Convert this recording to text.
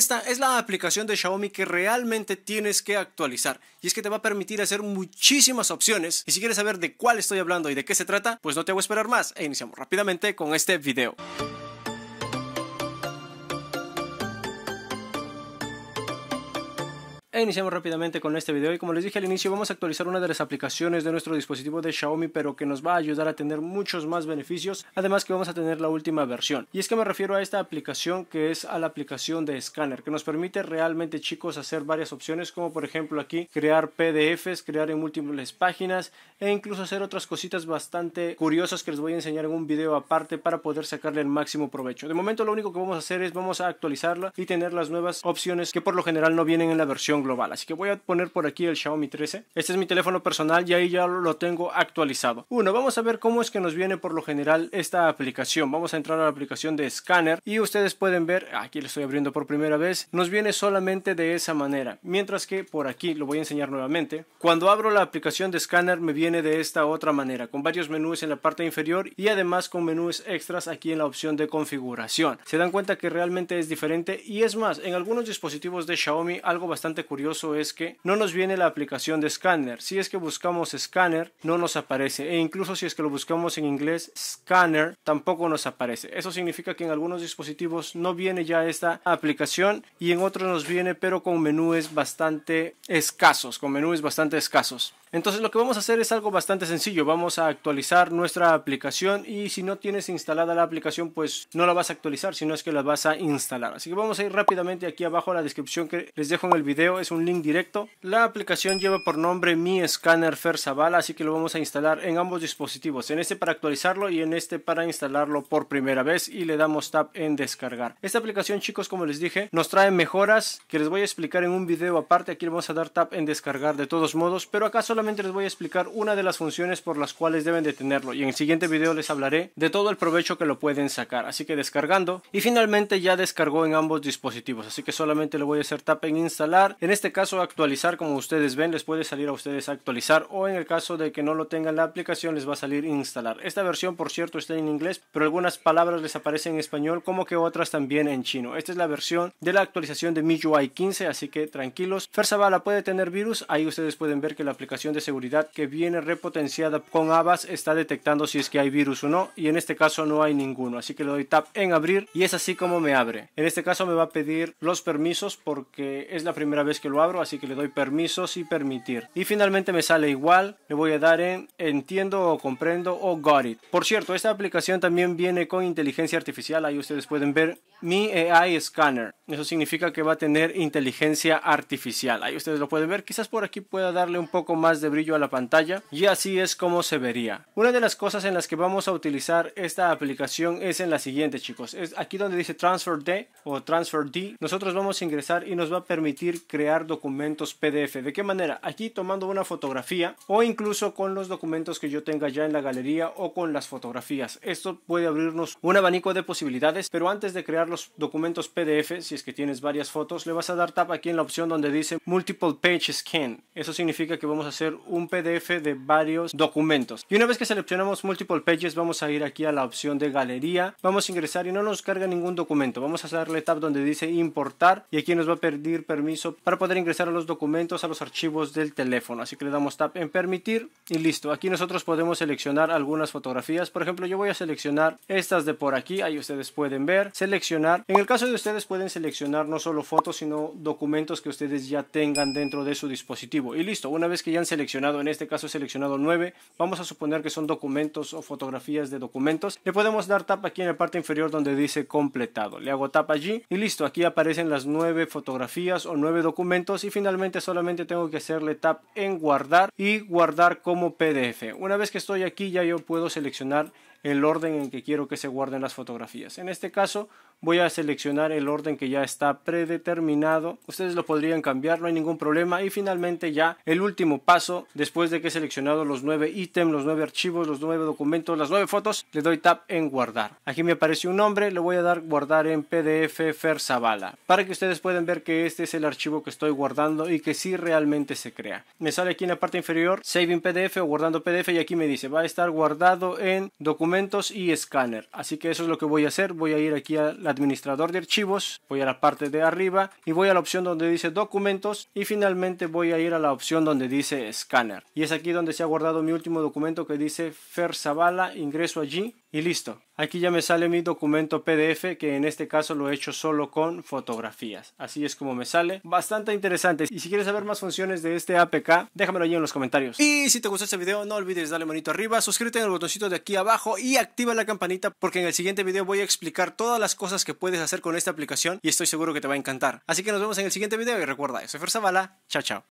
esta es la aplicación de Xiaomi que realmente tienes que actualizar. Y es que te va a permitir hacer muchísimas opciones. Y si quieres saber de cuál estoy hablando y de qué se trata, pues no te hago esperar más e iniciamos rápidamente con este video. iniciamos rápidamente con este video y como les dije al inicio vamos a actualizar una de las aplicaciones de nuestro dispositivo de Xiaomi pero que nos va a ayudar a tener muchos más beneficios además que vamos a tener la última versión y es que me refiero a esta aplicación que es a la aplicación de escáner que nos permite realmente chicos hacer varias opciones como por ejemplo aquí crear PDFs, crear en múltiples páginas e incluso hacer otras cositas bastante curiosas que les voy a enseñar en un video aparte para poder sacarle el máximo provecho. De momento lo único que vamos a hacer es vamos a actualizarla y tener las nuevas opciones que por lo general no vienen en la versión global Así que voy a poner por aquí el Xiaomi 13. Este es mi teléfono personal y ahí ya lo tengo actualizado. Uno, vamos a ver cómo es que nos viene por lo general esta aplicación. Vamos a entrar a la aplicación de Scanner y ustedes pueden ver, aquí le estoy abriendo por primera vez, nos viene solamente de esa manera. Mientras que por aquí, lo voy a enseñar nuevamente, cuando abro la aplicación de Scanner me viene de esta otra manera, con varios menús en la parte inferior y además con menús extras aquí en la opción de configuración. Se dan cuenta que realmente es diferente y es más, en algunos dispositivos de Xiaomi algo bastante curioso es que no nos viene la aplicación de Scanner. Si es que buscamos Scanner, no nos aparece. E incluso si es que lo buscamos en inglés, Scanner, tampoco nos aparece. Eso significa que en algunos dispositivos no viene ya esta aplicación y en otros nos viene, pero con menúes bastante escasos, con menúes bastante escasos. Entonces lo que vamos a hacer es algo bastante sencillo, vamos a actualizar nuestra aplicación y si no tienes instalada la aplicación pues no la vas a actualizar, sino es que la vas a instalar. Así que vamos a ir rápidamente aquí abajo a la descripción que les dejo en el video, es un link directo. La aplicación lleva por nombre Mi Scanner Fersavala, así que lo vamos a instalar en ambos dispositivos, en este para actualizarlo y en este para instalarlo por primera vez y le damos tap en descargar. Esta aplicación chicos como les dije nos trae mejoras que les voy a explicar en un video aparte, aquí le vamos a dar tap en descargar de todos modos, pero acaso les voy a explicar una de las funciones por las cuales deben de tenerlo y en el siguiente video les hablaré de todo el provecho que lo pueden sacar. Así que descargando y finalmente ya descargó en ambos dispositivos. Así que solamente le voy a hacer tap en instalar. En este caso actualizar como ustedes ven les puede salir a ustedes actualizar o en el caso de que no lo tengan la aplicación les va a salir instalar. Esta versión por cierto está en inglés pero algunas palabras les aparecen en español como que otras también en chino. Esta es la versión de la actualización de MIUI 15 así que tranquilos. Ferzavala puede tener virus. Ahí ustedes pueden ver que la aplicación de seguridad que viene repotenciada con abas, está detectando si es que hay virus o no y en este caso no hay ninguno así que le doy tap en abrir y es así como me abre en este caso me va a pedir los permisos porque es la primera vez que lo abro así que le doy permisos y permitir y finalmente me sale igual le voy a dar en entiendo o comprendo o got it por cierto esta aplicación también viene con inteligencia artificial ahí ustedes pueden ver mi AI scanner eso significa que va a tener inteligencia artificial ahí ustedes lo pueden ver quizás por aquí pueda darle un poco más de brillo a la pantalla y así es como se vería. Una de las cosas en las que vamos a utilizar esta aplicación es en la siguiente chicos, es aquí donde dice Transfer D o Transfer D, nosotros vamos a ingresar y nos va a permitir crear documentos PDF. ¿De qué manera? Aquí tomando una fotografía o incluso con los documentos que yo tenga ya en la galería o con las fotografías. Esto puede abrirnos un abanico de posibilidades, pero antes de crear los documentos PDF, si es que tienes varias fotos, le vas a dar tap aquí en la opción donde dice Multiple Page Scan. Eso significa que vamos a hacer un PDF de varios documentos. Y una vez que seleccionamos Multiple Pages, vamos a ir aquí a la opción de galería, vamos a ingresar y no nos carga ningún documento. Vamos a darle tap donde dice importar y aquí nos va a pedir permiso para poder ingresar a los documentos, a los archivos del teléfono. Así que le damos tap en permitir y listo. Aquí nosotros podemos seleccionar algunas fotografías. Por ejemplo, yo voy a seleccionar estas de por aquí, ahí ustedes pueden ver, seleccionar. En el caso de ustedes pueden seleccionar no solo fotos, sino documentos que ustedes ya tengan dentro de su dispositivo. Y listo, una vez que ya han seleccionado seleccionado, en este caso he seleccionado 9, vamos a suponer que son documentos o fotografías de documentos, le podemos dar tap aquí en la parte inferior donde dice completado, le hago tap allí y listo, aquí aparecen las 9 fotografías o 9 documentos y finalmente solamente tengo que hacerle tap en guardar y guardar como PDF. Una vez que estoy aquí ya yo puedo seleccionar el orden en que quiero que se guarden las fotografías. En este caso voy a seleccionar el orden que ya está predeterminado. Ustedes lo podrían cambiar, no hay ningún problema. Y finalmente ya el último paso, después de que he seleccionado los nueve ítems, los nueve archivos, los nueve documentos, las nueve fotos, le doy tap en guardar. Aquí me aparece un nombre, le voy a dar guardar en PDF Ferzavala, para que ustedes puedan ver que este es el archivo que estoy guardando y que si realmente se crea. Me sale aquí en la parte inferior, saving PDF o guardando PDF y aquí me dice, va a estar guardado en documentos documentos y escáner. Así que eso es lo que voy a hacer. Voy a ir aquí al administrador de archivos, voy a la parte de arriba y voy a la opción donde dice documentos y finalmente voy a ir a la opción donde dice escáner. Y es aquí donde se ha guardado mi último documento que dice Fer Zavala, ingreso allí y listo. Aquí ya me sale mi documento PDF que en este caso lo he hecho solo con fotografías. Así es como me sale. Bastante interesante. Y si quieres saber más funciones de este APK, déjamelo ahí en los comentarios. Y si te gustó este video, no olvides darle manito arriba, suscríbete en el botoncito de aquí abajo y activa la campanita porque en el siguiente video voy a explicar todas las cosas que puedes hacer con esta aplicación y estoy seguro que te va a encantar. Así que nos vemos en el siguiente video y recuerda, soy fuerza Chao, chao.